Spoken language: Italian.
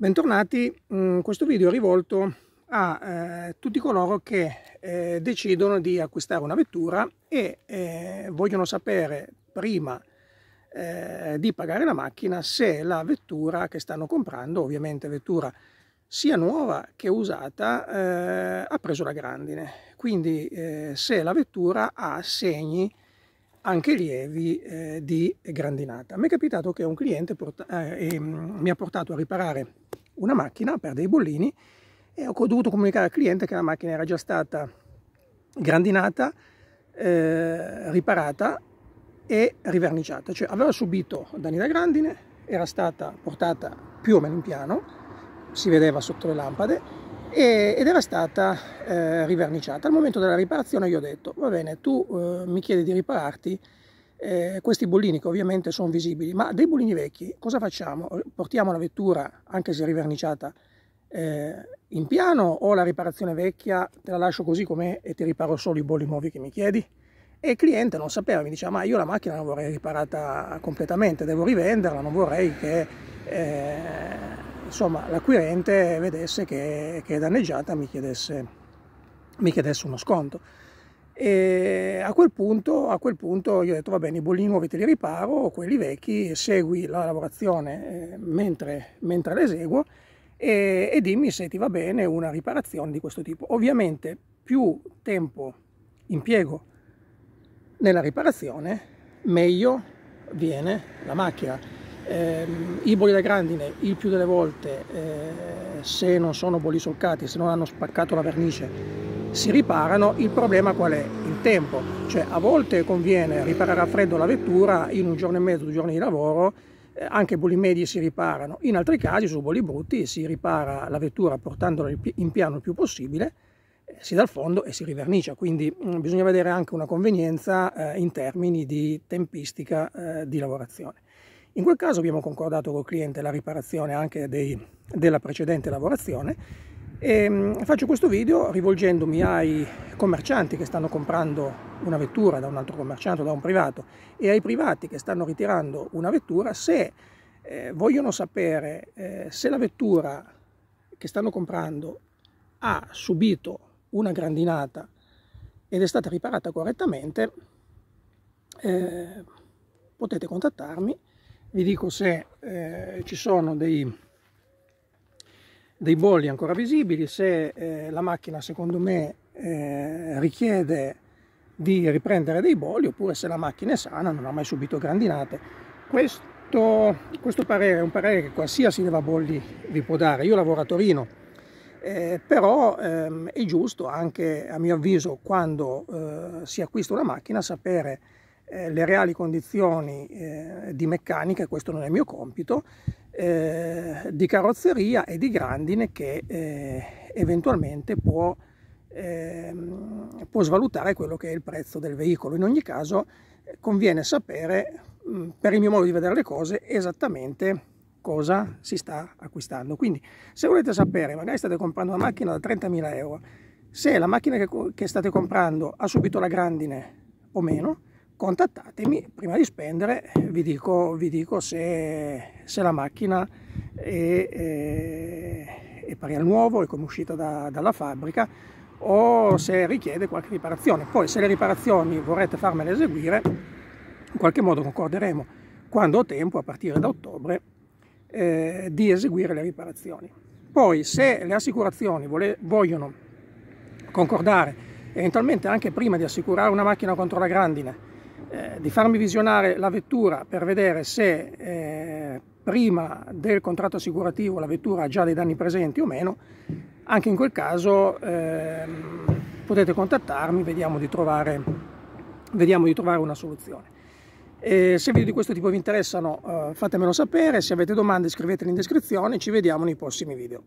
Bentornati, mm, questo video è rivolto a eh, tutti coloro che eh, decidono di acquistare una vettura e eh, vogliono sapere prima eh, di pagare la macchina se la vettura che stanno comprando, ovviamente vettura sia nuova che usata, eh, ha preso la grandine. Quindi eh, se la vettura ha segni anche lievi eh, di grandinata. Mi è capitato che un cliente eh, ehm, mi ha portato a riparare una macchina per dei bollini e ho dovuto comunicare al cliente che la macchina era già stata grandinata, eh, riparata e riverniciata, cioè aveva subito danni da grandine, era stata portata più o meno in piano, si vedeva sotto le lampade e, ed era stata eh, riverniciata. Al momento della riparazione gli ho detto, va bene, tu eh, mi chiedi di ripararti eh, questi bollini che ovviamente sono visibili, ma dei bollini vecchi cosa facciamo? Portiamo la vettura, anche se riverniciata, eh, in piano o la riparazione vecchia te la lascio così com'è e ti riparo solo i bolli nuovi che mi chiedi? e il cliente non sapeva, mi diceva ma io la macchina non vorrei riparata completamente, devo rivenderla, non vorrei che eh, insomma l'acquirente vedesse che, che, è danneggiata mi chiedesse, mi chiedesse uno sconto. E a quel, punto, a quel punto io ho detto va bene i bollini nuovi te li riparo, quelli vecchi segui la lavorazione eh, mentre, mentre l'eseguo e, e dimmi se ti va bene una riparazione di questo tipo. Ovviamente più tempo impiego nella riparazione meglio viene la macchina Ehm, I bolli da grandine il più delle volte, eh, se non sono bolli solcati, se non hanno spaccato la vernice, si riparano, il problema qual è? Il tempo, cioè a volte conviene riparare a freddo la vettura in un giorno e mezzo, due giorni di lavoro, eh, anche bolli medi si riparano, in altri casi su bolli brutti si ripara la vettura portandola in piano il più possibile, eh, si dà il fondo e si rivernicia, quindi mh, mm, bisogna vedere anche una convenienza eh, in termini di tempistica eh, di lavorazione. In quel caso abbiamo concordato col cliente la riparazione anche dei, della precedente lavorazione e ehm, faccio questo video rivolgendomi ai commercianti che stanno comprando una vettura da un altro commerciante o da un privato e ai privati che stanno ritirando una vettura se eh, vogliono sapere eh, se la vettura che stanno comprando ha subito una grandinata ed è stata riparata correttamente eh, potete contattarmi vi dico se eh, ci sono dei, dei, bolli ancora visibili, se eh, la macchina secondo me eh, richiede di riprendere dei bolli oppure se la macchina è sana, non ha mai subito grandinate. Questo, questo parere è un parere che qualsiasi leva bolli vi può dare. Io lavoro a Torino, eh, però ehm, è giusto anche a mio avviso quando eh, si acquista una macchina sapere eh, le reali condizioni eh, di meccanica, questo non è il mio compito, eh, di carrozzeria e di grandine che eh, eventualmente può, ehm, può svalutare quello che è il prezzo del veicolo. In ogni caso eh, conviene sapere, mm, per il mio modo di vedere le cose, esattamente cosa si sta acquistando. Quindi se volete sapere, magari state comprando una macchina da 30.000 euro, se la macchina che, che, state comprando ha subito la grandine o meno, contattatemi prima di spendere vi dico, vi dico se, se, la macchina è, è, è, pari al nuovo è come uscita da, dalla fabbrica o se richiede qualche riparazione poi se le riparazioni vorrete farmele eseguire in qualche modo concorderemo quando ho tempo a partire da ottobre eh, di eseguire le riparazioni poi se le assicurazioni vole, vogliono concordare eventualmente anche prima di assicurare una macchina contro la grandine eh, di farmi visionare la vettura per vedere se eh, prima del contratto assicurativo la vettura ha già dei danni presenti o meno, anche in quel caso eh, potete contattarmi, vediamo di trovare, vediamo di trovare una soluzione. E se video di questo tipo vi interessano eh, fatemelo sapere, se avete domande scriveteli in descrizione, ci vediamo nei prossimi video.